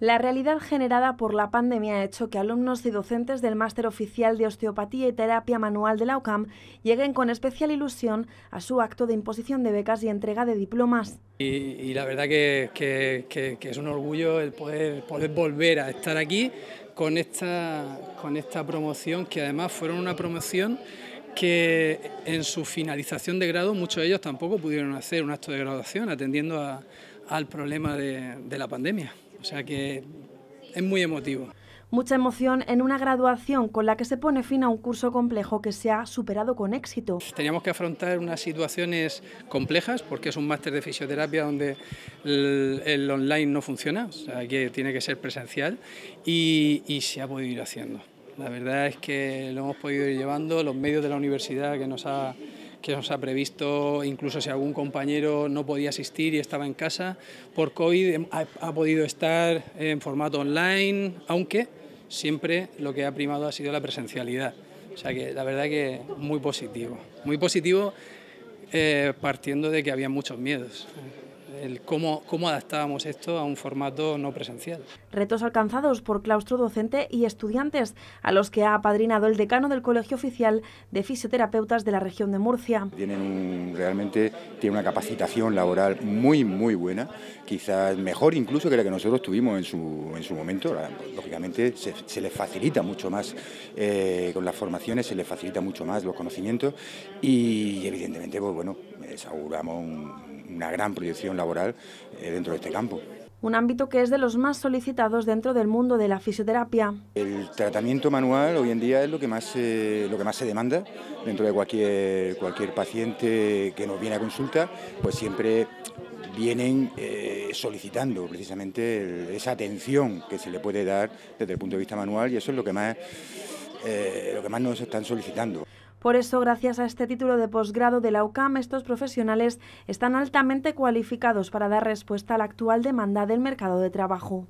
La realidad generada por la pandemia ha hecho que alumnos y docentes del Máster Oficial de Osteopatía y Terapia Manual de la UCAM lleguen con especial ilusión a su acto de imposición de becas y entrega de diplomas. Y, la verdad que, es un orgullo el poder, poder volver a estar aquí con esta, con esta promoción, que además fueron una promoción que en su finalización de grado muchos de ellos tampoco pudieron hacer un acto de graduación atendiendo a al problema de, la pandemia. O sea que es muy emotivo. Mucha emoción en una graduación con la que se pone fin a un curso complejo que se ha superado con éxito. Teníamos que afrontar unas situaciones complejas porque es un máster de fisioterapia donde el, online no funciona, o sea, que tiene que ser presencial y, y se ha podido ir haciendo. La verdad es que lo hemos podido ir llevando, los medios de la universidad que nos ha que nos ha previsto, incluso si algún compañero no podía asistir y estaba en casa por COVID, em, ha, podido estar en formato online, aunque siempre lo que ha primado ha sido la presencialidad. O sea que la verdad que muy positivo, muy positivo eh, partiendo de que había muchos miedos cómo, adaptábamos esto a un formato no presencial. Retos alcanzados por claustro docente y estudiantes, a los que ha apadrinado el decano del Colegio Oficial de Fisioterapeutas de la región de Murcia. Tienen realmente tiene una capacitación laboral muy, muy buena, quizás mejor incluso que la que nosotros tuvimos en su, momento. Lógicamente se, les facilita mucho más eh, con las formaciones, se les facilita mucho más los conocimientos y evidentemente, pues bueno, aseguramos un una gran proyección laboral eh, dentro de este campo un ámbito que es de los más solicitados dentro del mundo de la fisioterapia. El tratamiento manual hoy en día es lo que más, lo que más se demanda dentro de cualquier, cualquier paciente que nos viene a consulta, pues siempre vienen eh, solicitando precisamente esa atención que se le puede dar desde el punto de vista manual y eso es lo que más, eh, lo que más nos están solicitando. Por eso, gracias a este título de posgrado de la UCAM, estos profesionales están altamente cualificados para dar respuesta a la actual demanda del mercado de trabajo.